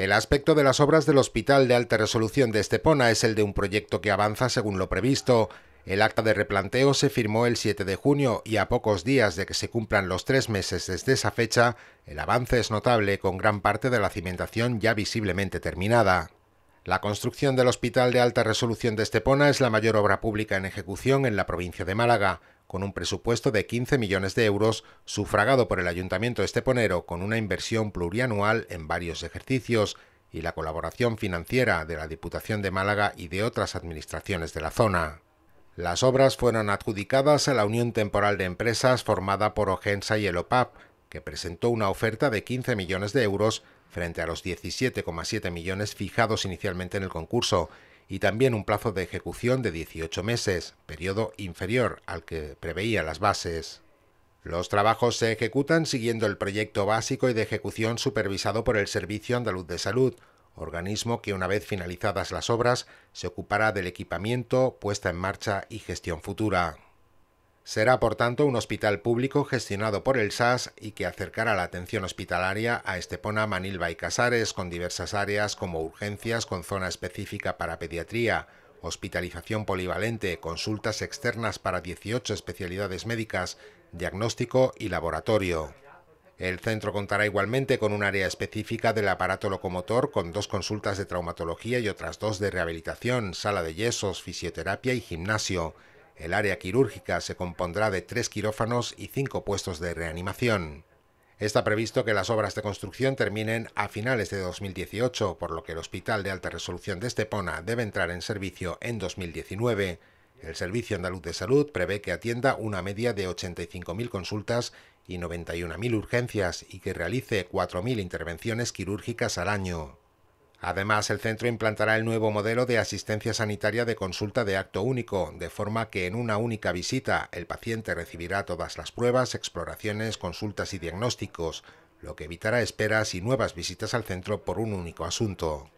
El aspecto de las obras del Hospital de Alta Resolución de Estepona es el de un proyecto que avanza según lo previsto. El acta de replanteo se firmó el 7 de junio y a pocos días de que se cumplan los tres meses desde esa fecha, el avance es notable con gran parte de la cimentación ya visiblemente terminada. La construcción del Hospital de Alta Resolución de Estepona es la mayor obra pública en ejecución en la provincia de Málaga, con un presupuesto de 15 millones de euros, sufragado por el Ayuntamiento Esteponero con una inversión plurianual en varios ejercicios y la colaboración financiera de la Diputación de Málaga y de otras administraciones de la zona. Las obras fueron adjudicadas a la Unión Temporal de Empresas formada por Ogensa y el OPAP, que presentó una oferta de 15 millones de euros frente a los 17,7 millones fijados inicialmente en el concurso y también un plazo de ejecución de 18 meses, periodo inferior al que preveían las bases. Los trabajos se ejecutan siguiendo el proyecto básico y de ejecución supervisado por el Servicio Andaluz de Salud, organismo que una vez finalizadas las obras se ocupará del equipamiento, puesta en marcha y gestión futura. Será, por tanto, un hospital público gestionado por el SAS y que acercará la atención hospitalaria a Estepona, Manilva y Casares, con diversas áreas como urgencias con zona específica para pediatría, hospitalización polivalente, consultas externas para 18 especialidades médicas, diagnóstico y laboratorio. El centro contará igualmente con un área específica del aparato locomotor con dos consultas de traumatología y otras dos de rehabilitación, sala de yesos, fisioterapia y gimnasio. El área quirúrgica se compondrá de tres quirófanos y cinco puestos de reanimación. Está previsto que las obras de construcción terminen a finales de 2018, por lo que el Hospital de Alta Resolución de Estepona debe entrar en servicio en 2019. El Servicio Andaluz de Salud prevé que atienda una media de 85.000 consultas y 91.000 urgencias y que realice 4.000 intervenciones quirúrgicas al año. Además, el centro implantará el nuevo modelo de asistencia sanitaria de consulta de acto único, de forma que en una única visita el paciente recibirá todas las pruebas, exploraciones, consultas y diagnósticos, lo que evitará esperas y nuevas visitas al centro por un único asunto.